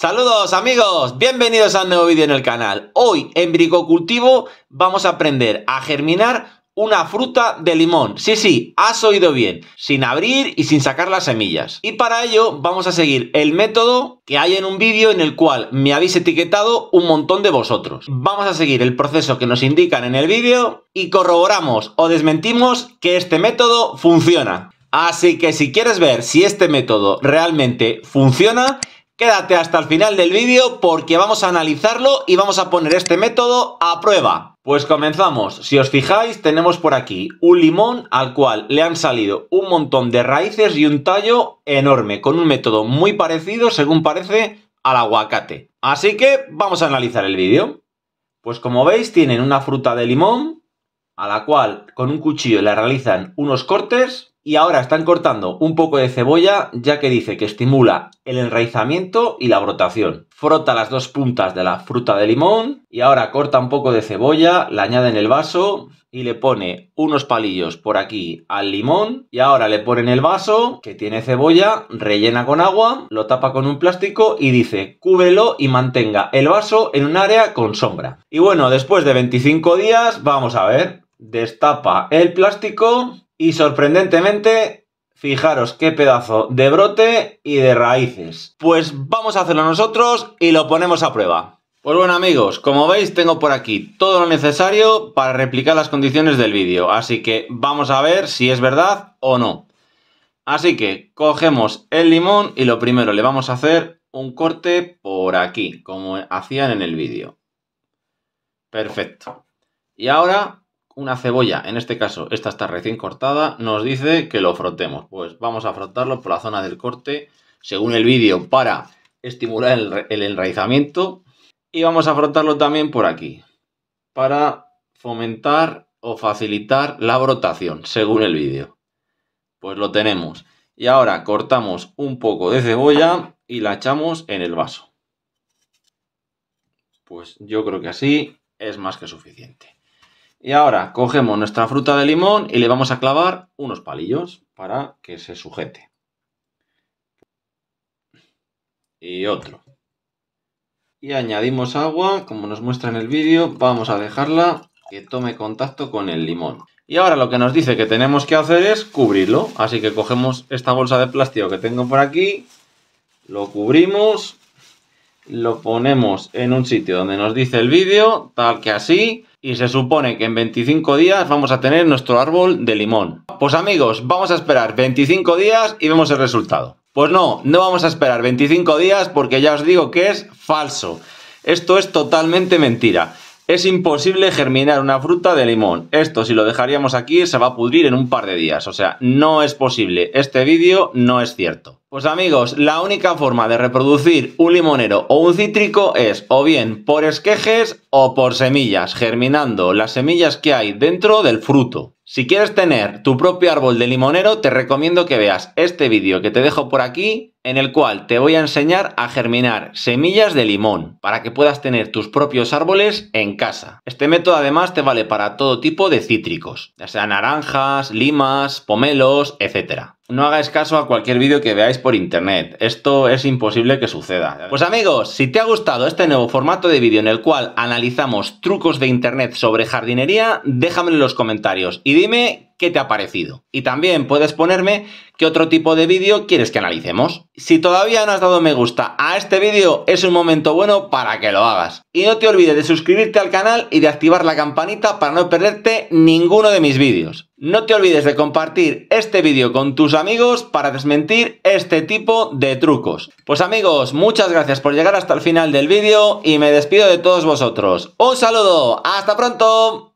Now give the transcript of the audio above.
Saludos amigos, bienvenidos a un nuevo vídeo en el canal. Hoy en Bricocultivo vamos a aprender a germinar una fruta de limón. Sí, sí, has oído bien, sin abrir y sin sacar las semillas. Y para ello vamos a seguir el método que hay en un vídeo en el cual me habéis etiquetado un montón de vosotros. Vamos a seguir el proceso que nos indican en el vídeo y corroboramos o desmentimos que este método funciona. Así que si quieres ver si este método realmente funciona, Quédate hasta el final del vídeo porque vamos a analizarlo y vamos a poner este método a prueba. Pues comenzamos. Si os fijáis, tenemos por aquí un limón al cual le han salido un montón de raíces y un tallo enorme, con un método muy parecido, según parece, al aguacate. Así que vamos a analizar el vídeo. Pues como veis, tienen una fruta de limón, a la cual con un cuchillo le realizan unos cortes y ahora están cortando un poco de cebolla ya que dice que estimula el enraizamiento y la brotación. Frota las dos puntas de la fruta de limón y ahora corta un poco de cebolla, la añade en el vaso y le pone unos palillos por aquí al limón y ahora le ponen el vaso que tiene cebolla, rellena con agua, lo tapa con un plástico y dice cúbelo y mantenga el vaso en un área con sombra. Y bueno, después de 25 días vamos a ver destapa el plástico y sorprendentemente, fijaros qué pedazo de brote y de raíces. Pues vamos a hacerlo nosotros y lo ponemos a prueba. Pues bueno amigos, como veis tengo por aquí todo lo necesario para replicar las condiciones del vídeo, así que vamos a ver si es verdad o no. Así que cogemos el limón y lo primero le vamos a hacer un corte por aquí, como hacían en el vídeo. Perfecto. Y ahora una cebolla, en este caso esta está recién cortada, nos dice que lo frotemos. Pues vamos a frotarlo por la zona del corte, según el vídeo, para estimular el, enraizamiento. Y vamos a frotarlo también por aquí, para fomentar o facilitar la brotación, según el vídeo. Pues lo tenemos. Y ahora cortamos un poco de cebolla y la echamos en el vaso. Pues yo creo que así es más que suficiente. Y ahora cogemos nuestra fruta de limón y le vamos a clavar unos palillos para que se sujete. Y otro. Y añadimos agua, como nos muestra en el vídeo, vamos a dejarla que tome contacto con el limón. Y ahora lo que nos dice que tenemos que hacer es cubrirlo. Así que cogemos esta bolsa de plástico que tengo por aquí, lo cubrimos lo ponemos en un sitio donde nos dice el vídeo, tal que así, y se supone que en 25 días vamos a tener nuestro árbol de limón. Pues amigos, vamos a esperar 25 días y vemos el resultado. Pues no, no vamos a esperar 25 días porque ya os digo que es falso. Esto es totalmente mentira. Es imposible germinar una fruta de limón. Esto si lo dejaríamos aquí se va a pudrir en un par de días. O sea, no es posible. Este vídeo no es cierto. Pues amigos, la única forma de reproducir un limonero o un cítrico es o bien por esquejes o por semillas, germinando las semillas que hay dentro del fruto. Si quieres tener tu propio árbol de limonero, te recomiendo que veas este vídeo que te dejo por aquí en el cual te voy a enseñar a germinar semillas de limón para que puedas tener tus propios árboles en casa. Este método además te vale para todo tipo de cítricos, ya sea naranjas, limas, pomelos, etc. No hagáis caso a cualquier vídeo que veáis por internet, esto es imposible que suceda. Pues amigos, si te ha gustado este nuevo formato de vídeo en el cual analizamos trucos de internet sobre jardinería, déjame en los comentarios y dime qué te ha parecido. Y también puedes ponerme qué otro tipo de vídeo quieres que analicemos. Si todavía no has dado me gusta a este vídeo, es un momento bueno para que lo hagas. Y no te olvides de suscribirte al canal y de activar la campanita para no perderte ninguno de mis vídeos. No te olvides de compartir este vídeo con tus amigos para desmentir este tipo de trucos. Pues amigos, muchas gracias por llegar hasta el final del vídeo y me despido de todos vosotros. ¡Un saludo! ¡Hasta pronto!